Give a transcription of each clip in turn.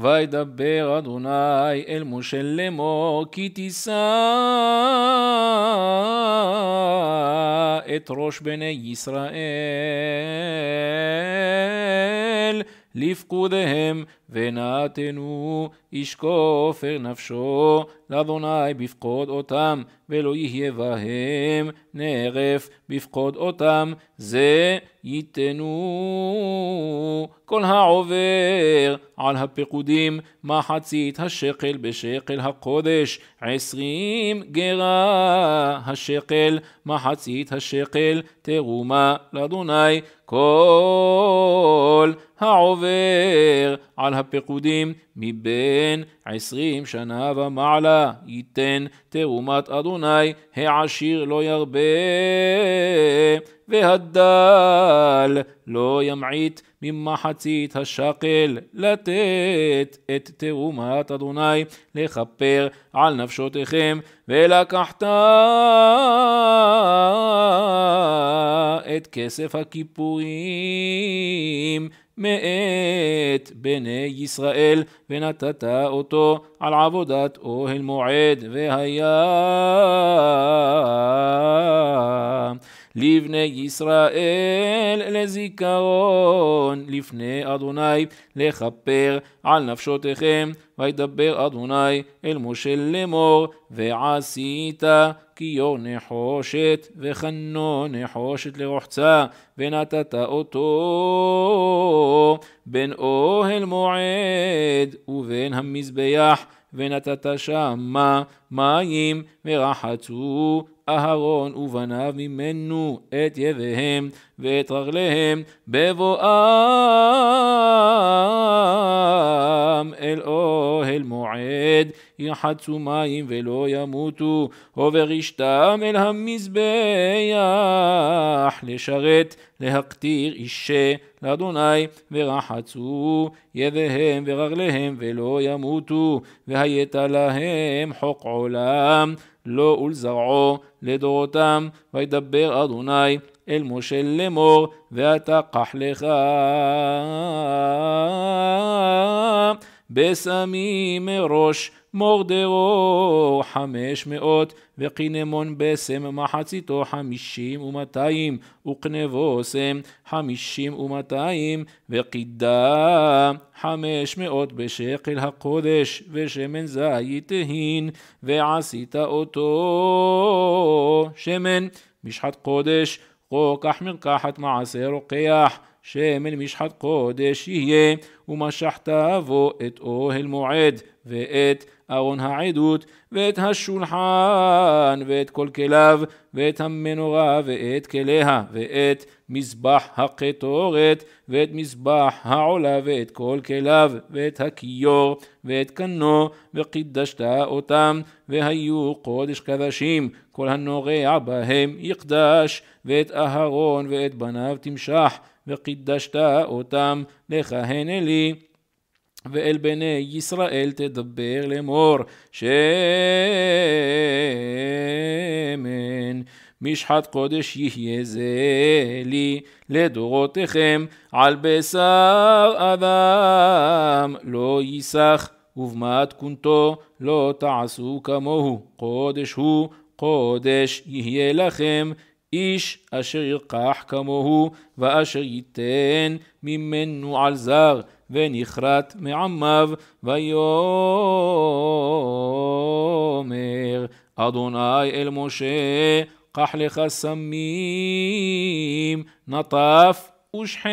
וידבר אדוני אל משה לאמור, כי תישא את ראש בני ישראל לפקודיהם, ונתנו איש כופר נפשו לאדוני בפקוד אותם ולא יהיה בהם נערף בפקוד אותם זה ייתנו כל העובר על הפקודים מחצית השקל בשקל הקודש עשרים גרה השקל מחצית השקל תרומה לאדוני כל העובר על הפקודים מבין עשרים שנה ומעלה, ייתן תרומת אדוני, העשיר לא ירבה, והדל לא ימעיט ממחצית השקל, לתת את תרומת אדוני, לכפר על נפשותיכם, ולקחת את כסף הכיפורים. מאת בני ישראל, ונתת אותו על עבודת אוהל מועד, והיה לבני ישראל לזיכרון לפני אדוני לכפר על נפשותיכם וידבר אדוני אל משה לאמור, ועשית כיור נחושת, וחנו נחושת לרוחצה, ונתת אותו בין אוהל מועד ובין המזבח. ונתת שמה מים, ורחצו אהרון ובניו ממנו את יביהם ואת רגליהם בבואם. אותם אל אוהל מועד, יחצו מים ולא ימותו, וברשתם אל המזבח, לשרת, להקטיר אישה לאדוני, ורחצו ידיהם ורגליהם ולא ימותו, והייתה להם חוק עולם, לו ולזרעו לדורותם, וידבר אדוני אל משה לאמור, ואתה קח לך בשמים מראש מורדרו חמש מאות, וקינמון בסם מחציתו חמישים ומאתיים, וקנבוסם חמישים ומאתיים, וקידה חמש מאות בשקל הקודש, ושמן זית תהין, ועשית אותו שמן משחת קודש, רוקח מרקחת מעשה רוקח. שמן משחת קודש יהיה, ומשכת בו את אוהל מועד, ואת ארון העדות, ואת השולחן, ואת כל כליו, ואת המנורה, ואת כליה, ואת מזבח הקטורת, ואת מזבח העולה, ואת כל כליו, ואת הכיור, ואת קנו, וקידשת אותם, והיו קודש קדשים, כל הנורע בהם יקדש, ואת אהרון ואת בניו תמשח. וקידשת אותם לכהן אלי. ואל בני ישראל תדבר לאמור שמן משחת קודש יהיה זה לי לדורותיכם על בשר אדם לא ייסח ובמעט כונתו לא תעשו כמוהו קודש הוא קודש יהיה לכם איש אשר ירקח כמוהו, ואשר ייתן ממנו על זר, ונכרת מעמיו, ויאמר אדוני אל משה, קח לך סמים, נטף ושחלת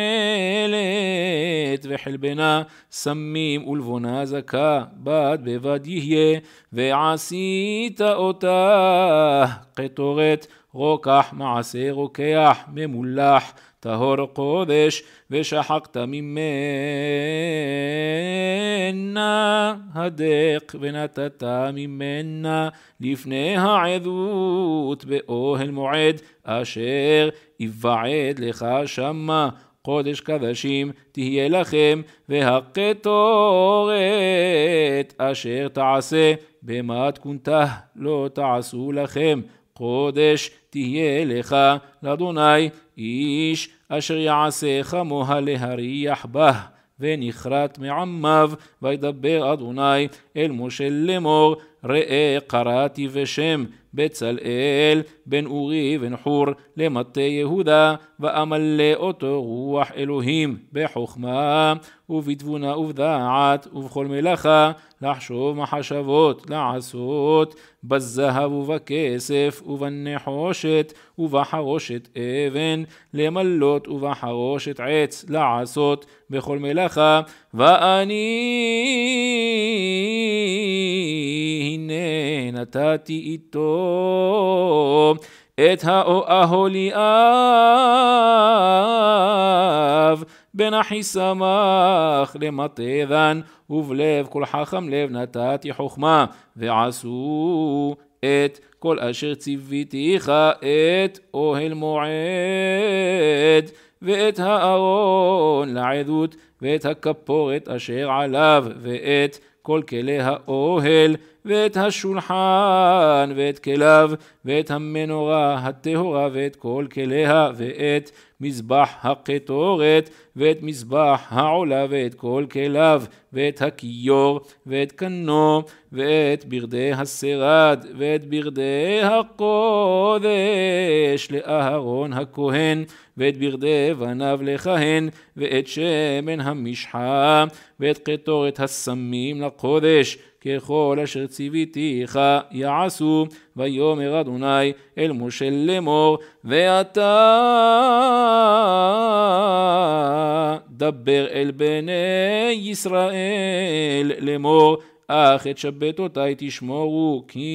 וחלבנה סמים ולבונה זכה בד בבד יהיה ועשית אותה קטורת רוקח מעשה רוקח, ממולח, טהור קודש, ושחקת ממנה הדק, ונתת ממנה לפני העדות באוהל מועד, אשר יוועד לך שמה. חודש קדשים תהיה לכם, והקטורת אשר תעשה במתכונתה לא תעשו לכם, חודש תהיה לך לאדוני איש אשר יעשה חמוה להריח בה. ונכרת מעמיו, וידבר אדוני אל משה לאמור, ראה קראתי ושם בצלאל בן אורי ונחור למטה יהודה ואמלא אותו רוח אלוהים בחוכמה ובתבונה ובדעת ובכל מלאכה לחשוב מחשבות לעשות בזהב ובכסף ובנחושת ובחרושת אבן למלות ובחרושת עץ לעשות בכל מלאכה ואני הנה נתתי איתו את האוהליאב בין אחיסמך למטה דן ובלב כל חכם לב נתתי חוכמה ועשו את כל אשר ציוויתיך את אוהל מועד ואת הארון לעדות, ואת הכפורת אשר עליו, ואת כל כלי האוהל, ואת השולחן, ואת כליו, ואת המנורה הטהורה, ואת כל כליה, ואת מזבח הקטורת, ואת מזבח העולה ואת כל כליו, ואת הכיור, ואת קנו, ואת ברדי הסרד, ואת ברדי הקודש לאהרון הכהן, ואת ברדי בניו לכהן, ואת שמן המשחה, ואת קטורת הסמים לקודש, ככל אשר ציוויתיך יעשו, ויאמר אדוני אל משה לאמור, ואתה דבר אל בני ישראל לאמור, אך את שבתותי תשמורו, כי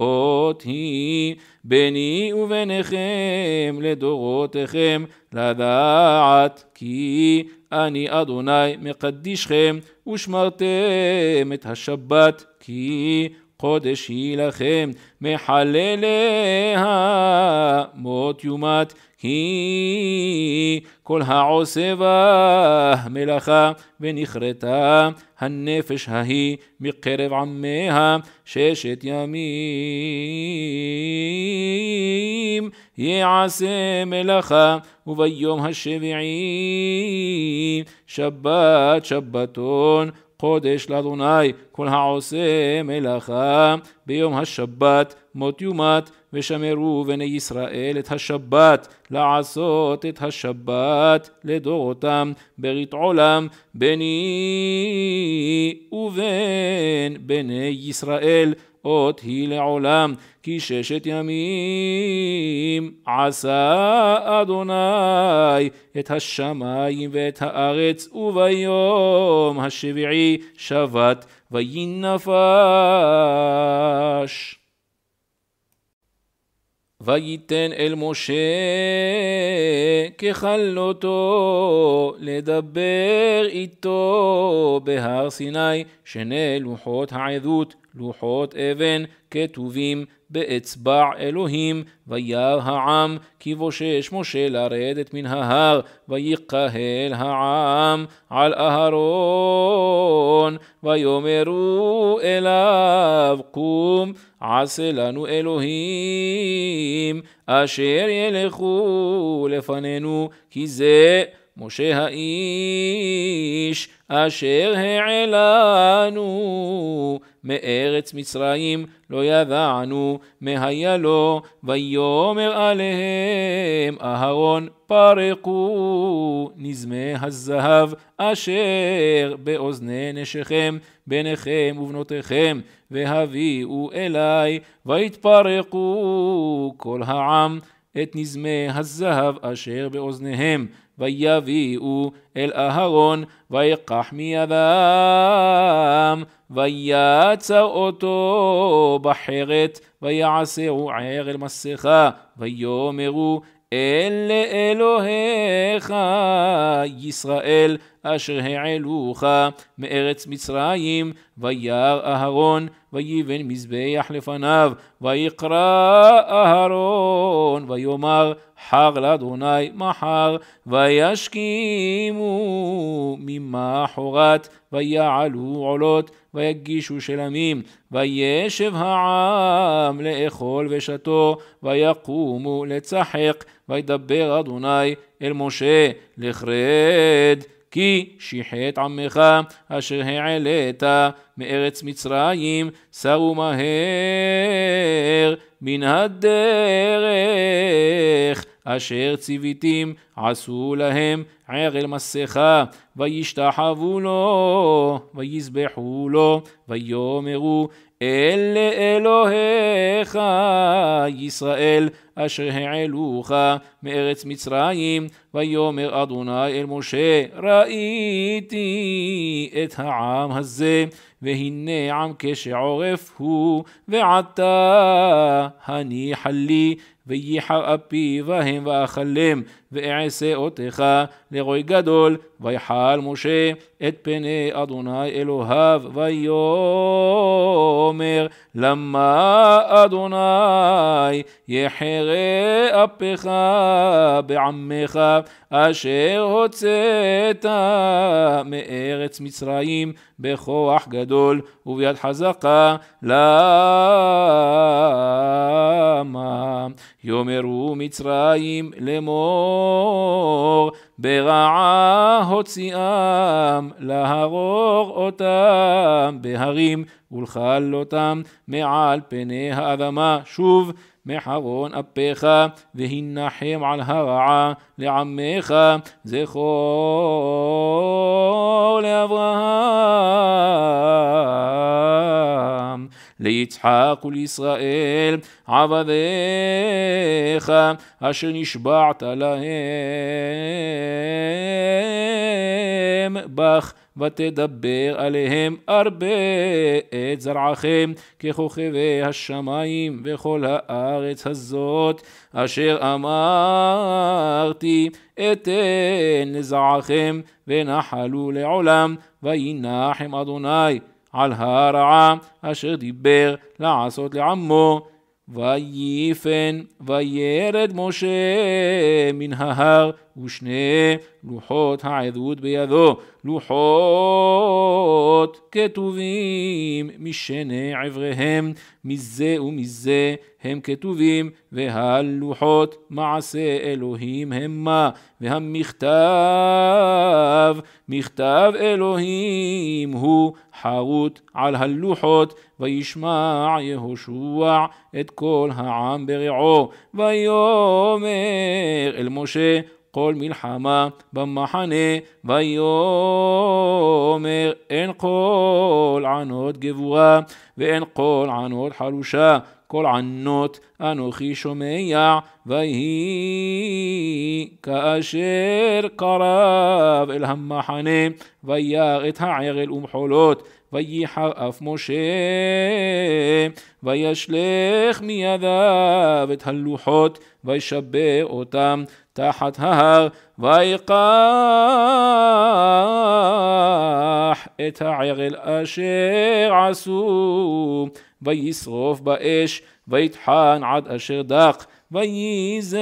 אותי בני ביני וביניכם לדורותיכם לדעת כי אני אדוני מקדישכם ושמרתם את השבת כי חודש היא לכם מחלליה מות יומת כי כל העושה בה מלאכה ונכרתה הנפש ההיא מקרב עמיה ששת ימים יעשה מלאכה וביום השביעי שבת שבתון קודש לאדוני כל העושה מלאכה ביום השבת מות יומת ושמרו בני ישראל את השבת לעשות את השבת לדורותם ברית עולם ביני ובין בני ישראל אות היא לעולם, כי ששת ימים עשה אדוני את השמיים ואת הארץ, וביום השביעי שבת וינפש. ויתן אל משה ככלותו לדבר איתו בהר סיני שני לוחות העדות לוחות אבן כתובים באצבע אלוהים, וירא העם, כי בושש משה לרדת מן ההר, ויקהל העם על אהרון, ויאמרו אליו, קום עשה לנו אלוהים, אשר ילכו לפנינו, כי זה משה האיש אשר העלנו מארץ מצרים לא ידענו מהיה לו ויאמר עליהם אהרון פרקו נזמי הזהב אשר באוזני נשיכם בניכם ובנותיכם והביאו אלי ויתפרקו כל העם את נזמי הזהב אשר באוזניהם ויביאו אל אהרון, ויקח מידם, ויצר אותו בחרת, ויעשהו ער אל מסכה, ויאמרו אל לאלוהיך ישראל אשר העלוך מארץ מצרים וירא אהרון ויבן מזבח לפניו ויקרא אהרון ויאמר חר לאדוני מחר וישכימו ממחרת ויעלו עולות ויגישו של עמים, וישב העם לאכול ושתו, ויקומו לצחק, וידבר אדוני אל משה לכרד. כי שיחת עמך אשר העלית מארץ מצרים, שרו מהר מן הדרך. אשר ציוויתים עשו להם ערל מסכה, וישתחוו לו, ויזבחו לו, ויאמרו אלה אלוהיך ישראל. אשר העלוך מארץ מצרים, ויאמר אדוני אל משה, ראיתי את העם הזה, והנה עם כשעורף הוא, ועתה הניח לי, וייחר אפי בהם ואכלם, ואעשה אותך לרועי גדול, ויחל משה את פני אדוני אלוהיו, ויאמר למה אדוני יחר זרי אפיך בעמך אשר הוצאת מארץ מצרים בכוח גדול וביד חזקה למה יאמרו מצרים לאמור ברעה הוציאם להרוג אותם בהרים ולכלותם מעל פני האדמה שוב מחרון אפיך, והנחם על הרעה לעמך, זכור לאברהם. ליצחק ולישראל עבדיך אשר נשבעת להם בך ותדבר עליהם הרבה את זרעכם ככוכבי השמיים וכל הארץ הזאת אשר אמרתי אתן לזרעכם ונחלו לעולם וינחם אדוני על הרעה אשר דיבר לעשות לעמו ויפן וירד משה מן ההר ושני לוחות העדות בידו לוחות להיות כתובים משני עבריהם, מזה ומזה הם כתובים, והלוחות מעשה אלוהים המה, והמכתב, מכתב אלוהים הוא חרוט על הלוחות, וישמע יהושע את כל העם ברעו, ויאמר אל משה כל מלחמה במחנה, ויאמר אין כל ענות גבורה, ואין כל ענות חלושה, כל ענות אנוכי שומע, ויהי כאשר קרב אל המחנה, וירא את הערל ומחולות. וייחר אף משה, וישלך מידיו את הלוחות, וישבר אותם תחת ההר, ויקח את הערל אשר עשו, וישרוף באש, ויטחן עד אשר דק, וייזר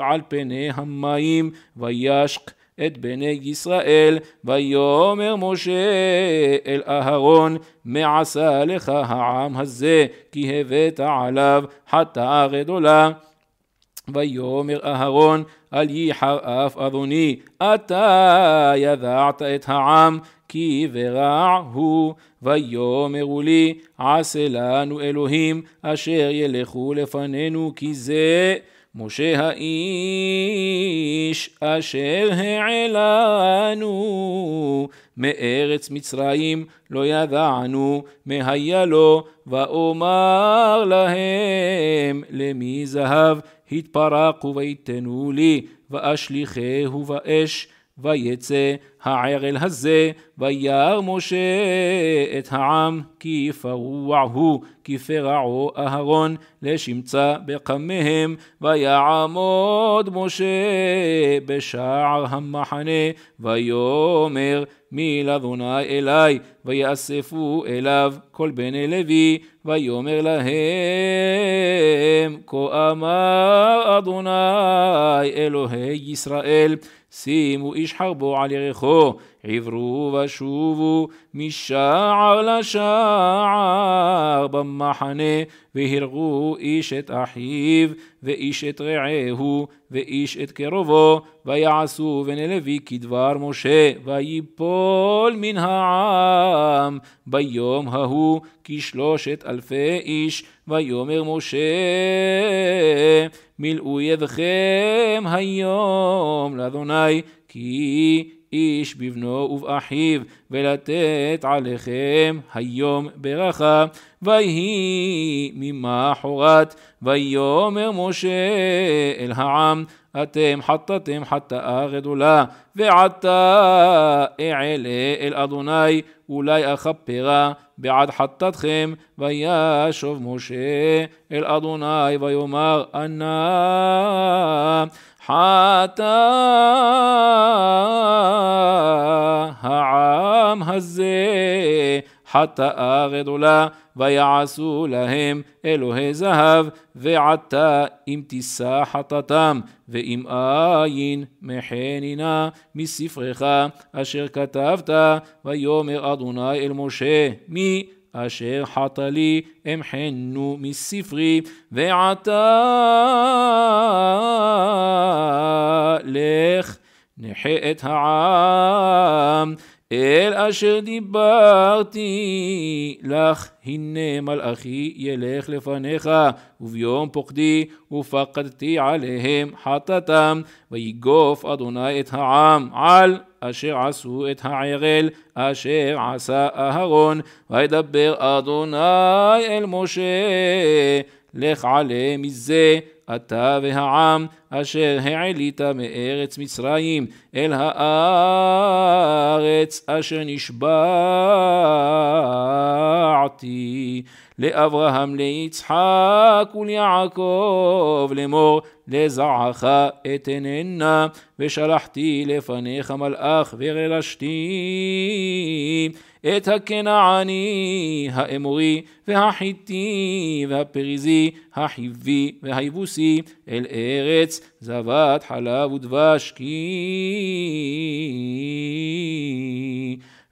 על פני המים, וישק את בני ישראל. ויאמר משה אל אהרון, מה עשה לך העם הזה, כי הבאת עליו חטאה גדולה. ויאמר אהרון אל ייחר אף אדוני אתה ידעת את העם כי ורע הוא ויאמרו לי עשה לנו אלוהים אשר ילכו לפנינו כי זה משה האיש אשר העלנו מארץ מצרים לא ידענו מהיה לו ואומר להם למי זהב התפרק וביתנו לי ואשליכהו באש ויצא הערל הזה, וירא משה את העם, כי פרוע הוא, כי פרעו אהרון, לשמצה בקמיהם, ויעמוד משה בשער המחנה, ויאמר מיל אדוני אלי, ויאספו אליו כל בני לוי, ויאמר להם, כה אמר אדוני אלוהי ישראל, שימו איש חרבו על ירכו, עברו ושובו משער לשער במחנה, והרגו איש את אחיו, ואיש את רעהו, ואיש את קרובו, ויעשו בני לוי כדבר משה, ויפול מן העם ביום ההוא כשלושת אלפי איש, ויאמר משה, מילאו ידכם היום לאדוני, כי איש בבנו ובאחיו, ולתת עליכם היום ברכה. ויהי ממחרת, ויאמר משה אל העם, אתם חטאתם חטאה גדולה, ועתה אעלה אל אדוני, אולי אכפרה. בעד חטאתכם, וישוב משה אל אדוני ויאמר אנא חטא העם הזה חטא ארד עולה, ויעשו להם אלוהי זהב, ועתה אם תישא חטאתם, ואם אין מחנינה מספרך אשר כתבת, ויאמר אדוני אל משה, מי אשר חטא לי אמחנו מספרי, ועתה לך נחה את העם. אל אשר דיברתי לך, הנה מלאכי ילך לפניך, וביום פוקדי ופקדתי עליהם חטאתם, ויגוף אדוני את העם על אשר עשו את הערל, אשר עשה אהרון, וידבר אדוני אל משה, לך עלה מזה אתה והעם אשר העלית מארץ מצרים אל הארץ אשר נשבעתי לאברהם, ליצחק וליעקב לאמור לזעך אתננה ושלחתי לפניך מלאך ורלשתי את הכנעני, האמורי, והחיתי, והפריזי, החיבי, והיבוסי, אל ארץ זבת חלב ודבש, כי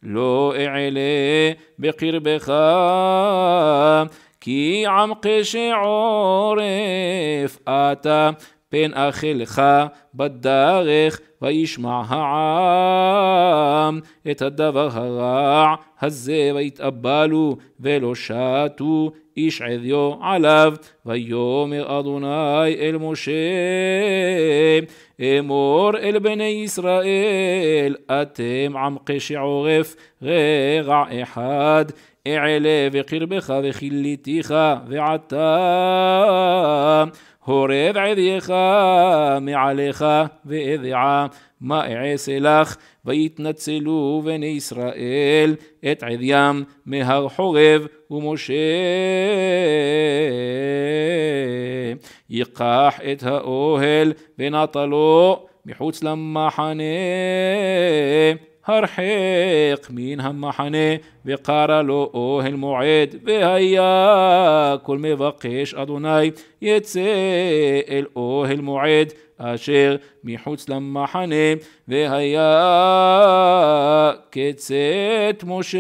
לא אעלה בקרבך. כי עמקי שעורף אתה, פן אכלך בדרך וישמע העם את הדבר הרע הזה ויתאבלו ולא שתו איש עריו עליו ויאמר אדוני אל משה אמור אל בני ישראל אתם עמקי שעורף רגע אחד אעלה בקרבך וכיליתיך ועתה هورب עדיך מעליך ואידעה מה אעשה לך ויתנצלו בני ישראל את עדיים מהר חורב ומשה ייקח את האוהל ונטלו מחוץ למחנה הרחק מן המחנה, וקרא לו אוהל מועד, והיה כל מבקש אדוני יצא אל אוהל מועד, אשר מחוץ למחנה, והיה כצאת משה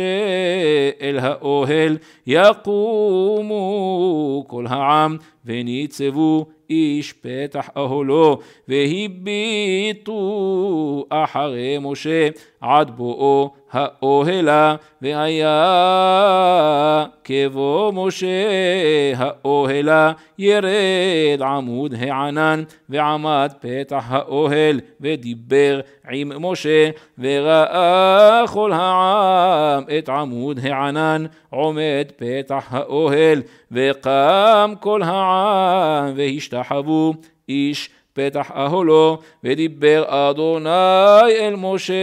אל האוהל, יקומו כל העם, וניצבו איש פתח אהלו, והביטו אחרי משה. עד בואו האוהלה, והיה כבוא משה האוהלה, ירד עמוד הענן, ועמד פתח האוהל, ודיבר עם משה, וראה כל העם את עמוד הענן, עומד פתח האוהל, וקם כל העם, והשתחוו איש פתח אהלו, ודיבר אדוני אל משה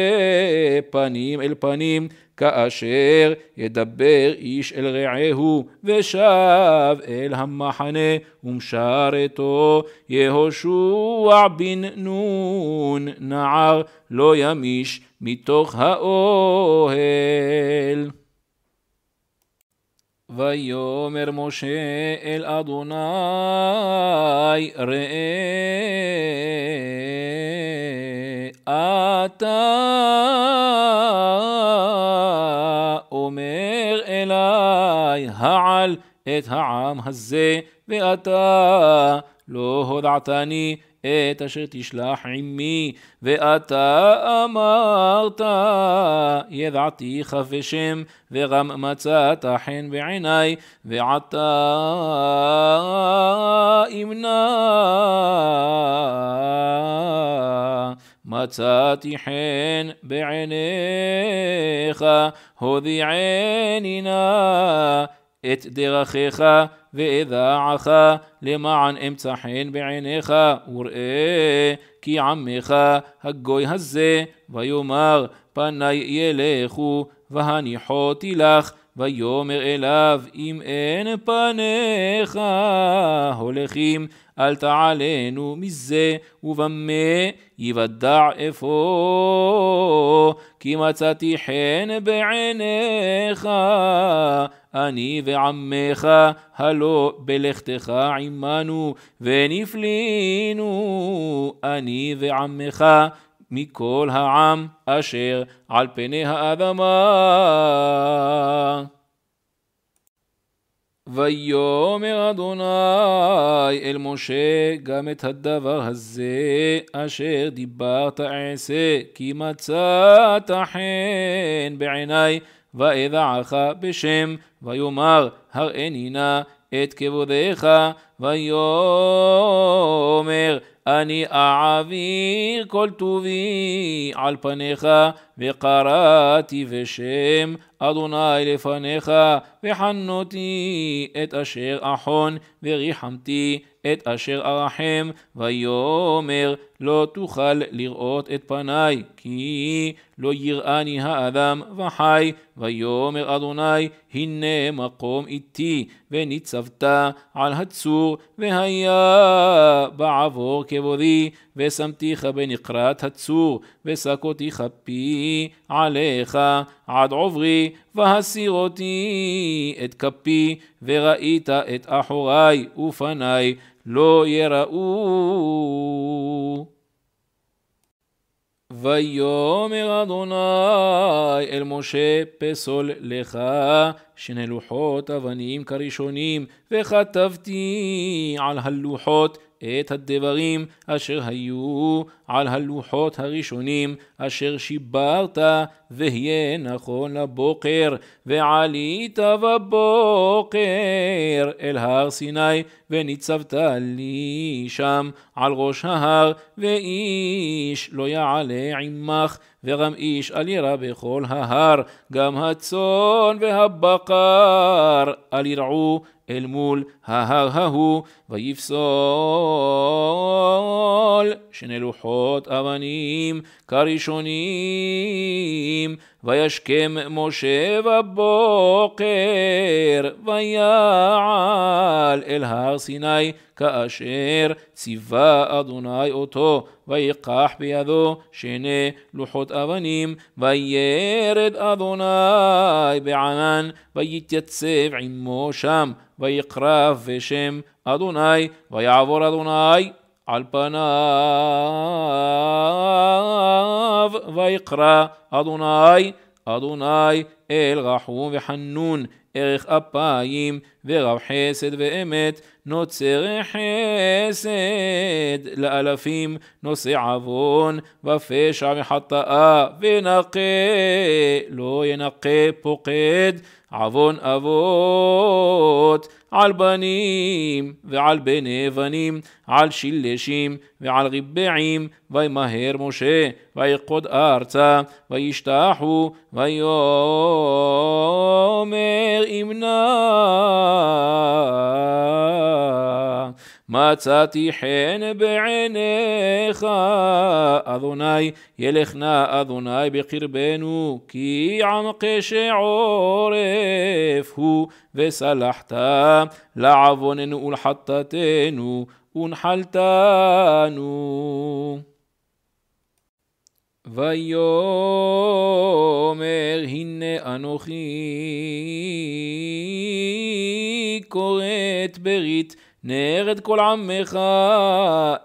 פנים אל פנים, כאשר ידבר איש אל רעהו, ושב אל המחנה, ומשרתו יהושע בן נון, נער לא ימיש מתוך האוהל. ויאמר משה אל אדוני ראה אתה אומר אלי העל את העם הזה ואתה לא הודעתני את אשר תשלח עמי, ואתה אמרת, ידעתיך בשם, וגם מצאת חן בעיניי, ועתה אמנע. מצאתי חן בעיניך, הודיעני נא את דרכיך ואדע עך למען אמצא חן בעיניך וראה כי עמך הגוי הזה ויאמר פני ילכו והניחותי לך ויאמר אליו אם אין פניך הולכים אל תעלנו מזה ובמה יוודע אפוא כי מצאתי חן בעיניך אני ועמך, הלא בלכתך עמנו, ונפלינו אני ועמך. מכל העם אשר על פני האדמה. ויאמר אדוני אל משה גם את הדבר הזה אשר דיברת עשה כי מצאת חן בעיני ואדעך בשם ויאמר הראני נא את כבודיך, ויאמר אני אעביר כל טובי על פניך וקראתי בשם אדוני לפניך, וחנותי את אשר אחון, וריחמתי את אשר ארחם, ויאמר לא תוכל לראות את פניי, כי לא יראני האדם וחי, ויאמר אדוני הנה מקום איתי, וניצבת על הצור, והיה בעבור כבודי, ושמתיך בנקרת הצור, וסקותיך פי עליך עד עוברי, והסיר אותי את כפי, וראית את אחורי ופניי לא יראו. ויאמר אדוני אל משה פסול לך שני לוחות אבנים כראשונים וכתבתי על הלוחות את הדברים אשר היו על הלוחות הראשונים אשר שיברת והיה נכון לבוקר ועלית בבוקר אל הר סיני וניצבת לי שם על ראש ההר ואיש לא יעלה עמך ורם איש אל ירא בכל ההר גם הצאן והבקר אל ירעו אל מול ההר ההוא ויפסול שני לוחות זריקות אבנים כראשונים, וישכם משה בבוקר, ויעל אל הר סיני, כאשר ציווה אדוני אותו, ויקח בידו שני לוחות אבנים, וירד אדוני בענן, ויתייצב עמו שם, ויקרב בשם אדוני, ויעבור אדוני البناف ويقرأ أدوناي أدوناي إلغحو وحنون إخ أبايم ורב חסד ואמת נוצר חסד לאלפים נושא עוון ופשע וחטאה ונקה לא ינקה פוקד עוון אבות על בנים ועל בני בנים על שלשים ועל ריבעים וימהר משה ויקוד ארצה וישתחו ויאמר אמנה מצאתי חן בעיניך, אדוני, ילך נא אדוני בקרבנו, כי עמקי שעורף הוא, וסלחת לעווננו ולחטאתנו, ונחלתנו. ויאמר הנה אנוכי כורת ברית נרד כל עמך,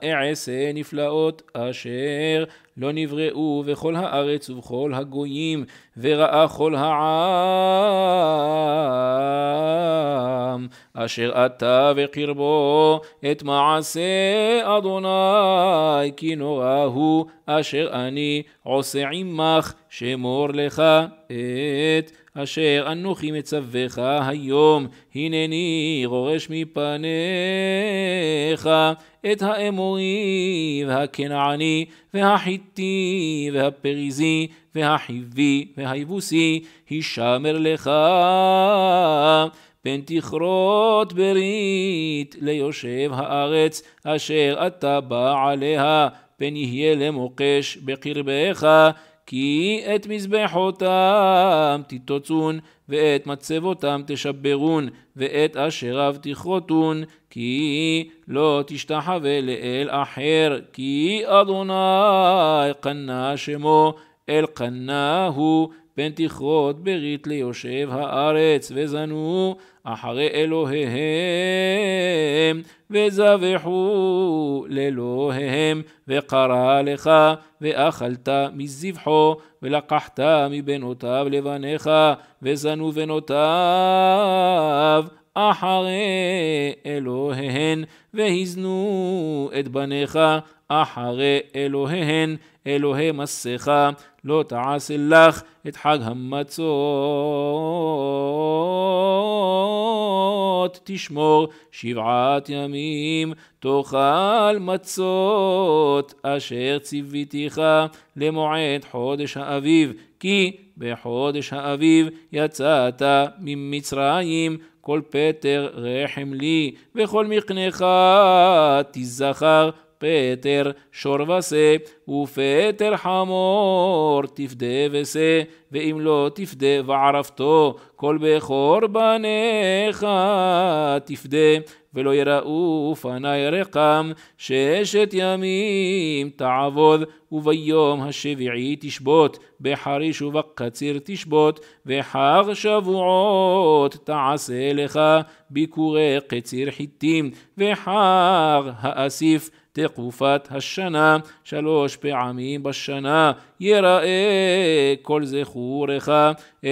אעשה נפלאות אשר לא נבראו בכל הארץ ובכל הגויים, וראה כל העם, אשר אתה בקרבו את מעשה אדוני, כי נורא הוא אשר אני עושה עמך, שמור לך את... אשר אנוכי מצווך היום, הנני רורש מפניך את האמורי והכנעני והחיטי והפריזי והחיבי והיבוסי, הישמר לך פן תכרות ברית ליושב הארץ אשר אתה בא עליה, פן יהיה למוקש בקרבך כי את מזבחותם תתוצון, ואת מצבותם תשברון, ואת אשריו תכרותון, כי לא תשתחווה לאל אחר, כי אדוני קנה שמו, אל קנה הוא. פן תכרות ברית ליושב הארץ, וזנו אחרי אלוהיהם, וזבחו לאלוהיהם, וקרא לך, ואכלת מזבחו, ולקחת מבנותיו לבניך, וזנו בנותיו. אחרי אלוהיהן, והזנו את בניך אחרי אלוהיהן, אלוהי מסכה, לא תעשה לך את חג המצות. תשמור שבעת ימים, תאכל מצות, אשר ציוויתיך למועד חודש האביב, כי בחודש האביב יצאת ממצרים, כל פטר רחם לי, וכל מקנך תיזכר פטר שור ושה, ופטר חמור תפדה ושה, ואם לא תפדה וערפתו, כל בכור בניך תפדה, ולא יראו פני רקם, ששת ימים תעבוד, וביום השביעי תשבות, בחריש ובקציר תשבות, וחג שבועות תעשה לך, ביקורי קציר חיטים, וחג האסיף תקופת השנה, שלוש פעמים בשנה, יראה כל זכורך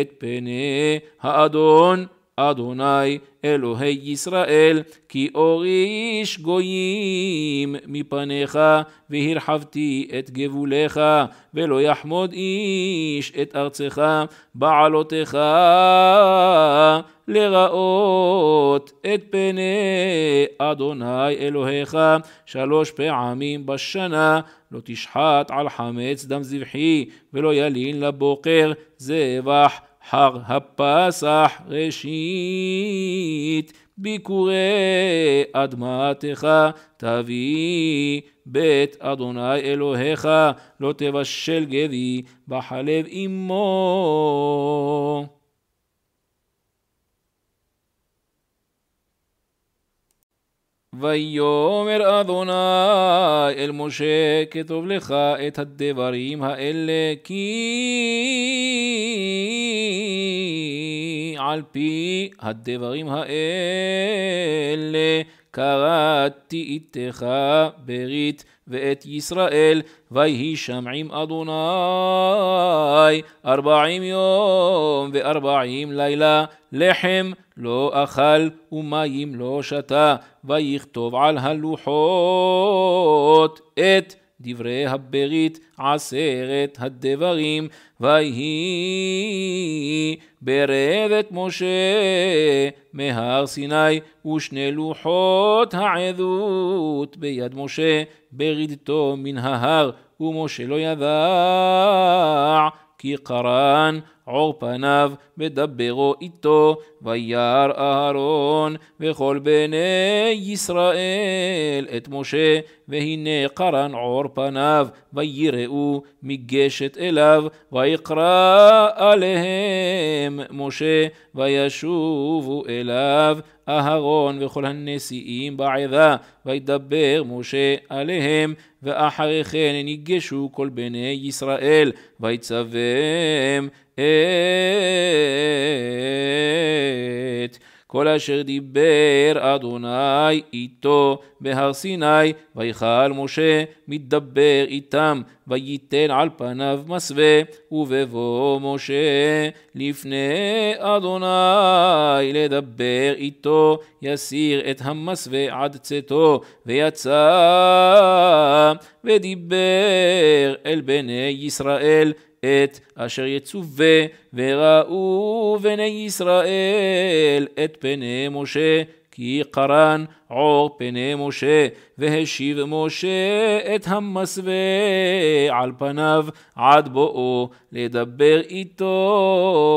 את פני האדון. אדוני אלוהי ישראל, כי אוריש גויים מפניך, והרחבתי את גבולך, ולא יחמוד איש את ארצך, בעלותך לראות את פני אדוני אלוהיך שלוש פעמים בשנה, לא תשחט על חמץ דם זבחי ולא ילין לבוקר זבח חר הפסח ראשית. ביקורי אדמתך תביא בית אדוני אלוהיך לא תבשל גבי בחלב אמו ויאמר אדוני אל משה כתוב לך את הדברים האלה כי על פי הדברים האלה קראתי איתך ברית ואת ישראל, ויהי שם עם אדוני ארבעים יום וארבעים לילה לחם לא אכל ומים לא שתה, ויכתוב על הלוחות את דברי הברית עשרת הדברים, ויהי ברבת משה מהר סיני, ושני לוחות העדות ביד משה ברדתו מן ההר, ומשה לא ידע כי קרן עור פניו, בדברו איתו, וירא אהרון וכל בני ישראל את משה, והנה קרן עור פניו, ויראו מגשת אליו, ויקרא עליהם משה, וישובו אליו. אהרון וכל הנשיאים בעדה, וידבר משה עליהם, ואחרי כן ניגשו כל בני ישראל, ויצווהם את כל אשר דיבר אדוני איתו בהר סיני, ויכל משה מדבר איתם, וייתן על פניו מסווה, ובבוא משה לפני אדוני לדבר איתו, יסיר את המסווה עד צאתו, ויצא ודיבר אל בני ישראל את אשר יצווה, וראו בני ישראל את פני משה, כי קרן עור פני משה, והשיב משה את המסווה על פניו, עד בואו לדבר איתו.